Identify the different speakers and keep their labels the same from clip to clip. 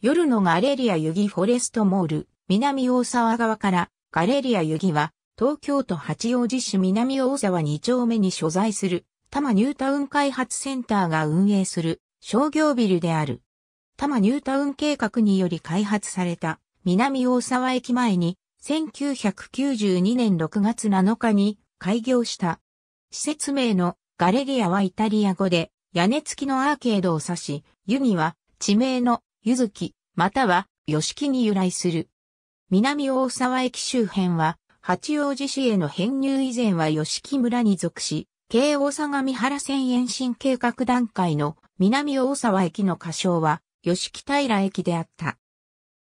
Speaker 1: 夜のガレリアユギフォレストモール、南大沢側から、ガレリアユギは、東京都八王子市南大沢2丁目に所在する、多摩ニュータウン開発センターが運営する商業ビルである。多摩ニュータウン計画により開発された南大沢駅前に1992年6月7日に開業した。施設名のガレリアはイタリア語で屋根付きのアーケードを指し、ユギは地名のゆずき、または、よしきに由来する。南大沢駅周辺は、八王子市への編入以前は吉木村に属し、京王相模原線延伸計画段階の南大沢駅の仮称は吉木平駅であった。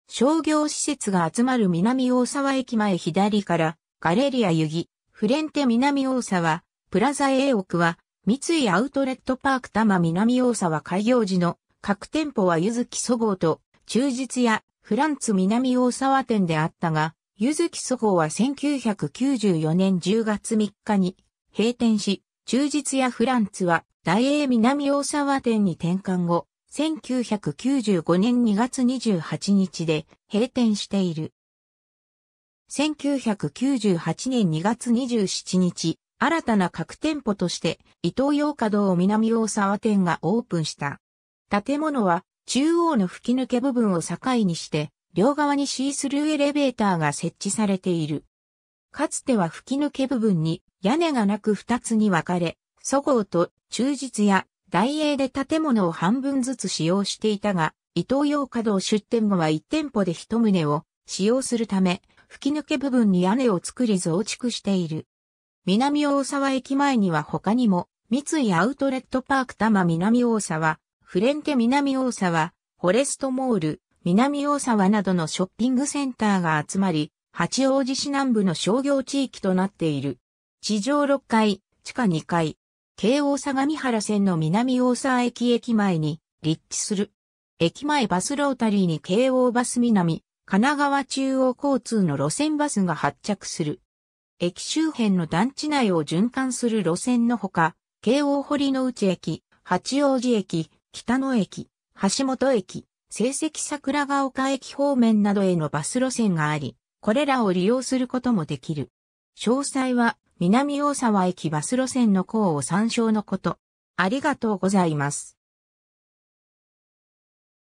Speaker 1: 商業施設が集まる南大沢駅前左からガレリア湯木、フレンテ南大沢、プラザ A 奥は三井アウトレットパーク多摩南大沢開業時の各店舗はゆずきそごうと、忠実やフランツ南大沢店であったが、ゆずきそごうは1994年10月3日に閉店し、忠実やフランツは大英南大沢店に転換後、1995年2月28日で閉店している。1998年2月27日、新たな各店舗として、伊東洋華堂南大沢店がオープンした。建物は中央の吹き抜け部分を境にして、両側にシースルーエレベーターが設置されている。かつては吹き抜け部分に屋根がなく二つに分かれ、そごうと忠実や大英で建物を半分ずつ使用していたが、伊東洋華堂出店後は一店舗で一棟を使用するため、吹き抜け部分に屋根を作り増築している。南大沢駅前には他にも、三井アウトレットパーク多摩南大沢、フレンテ南大沢、フォレストモール、南大沢などのショッピングセンターが集まり、八王子市南部の商業地域となっている。地上6階、地下2階、京王相模原線の南大沢駅駅前に立地する。駅前バスロータリーに京王バス南、神奈川中央交通の路線バスが発着する。駅周辺の団地内を循環する路線のほか、京王堀之内駅、八王子駅、北野駅、橋本駅、成績桜ヶ丘駅方面などへのバス路線があり、これらを利用することもできる。詳細は南大沢駅バス路線の項を参照のこと。ありがとうございます。